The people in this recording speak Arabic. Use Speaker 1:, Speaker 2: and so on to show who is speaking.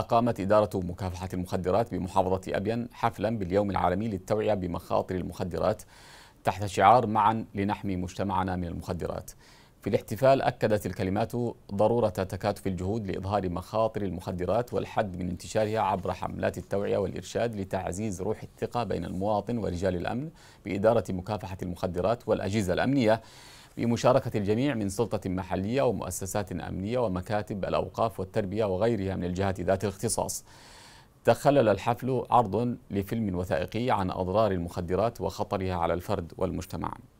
Speaker 1: أقامت إدارة مكافحة المخدرات بمحافظة أبين حفلا باليوم العالمي للتوعية بمخاطر المخدرات تحت شعار معا لنحمي مجتمعنا من المخدرات. في الاحتفال أكدت الكلمات ضرورة تكاتف الجهود لإظهار مخاطر المخدرات والحد من انتشارها عبر حملات التوعية والإرشاد لتعزيز روح الثقة بين المواطن ورجال الأمن بإدارة مكافحة المخدرات والأجهزة الأمنية. بمشاركة الجميع من سلطة محلية ومؤسسات أمنية ومكاتب الأوقاف والتربية وغيرها من الجهات ذات الاختصاص تخلل الحفل عرض لفيلم وثائقي عن أضرار المخدرات وخطرها على الفرد والمجتمع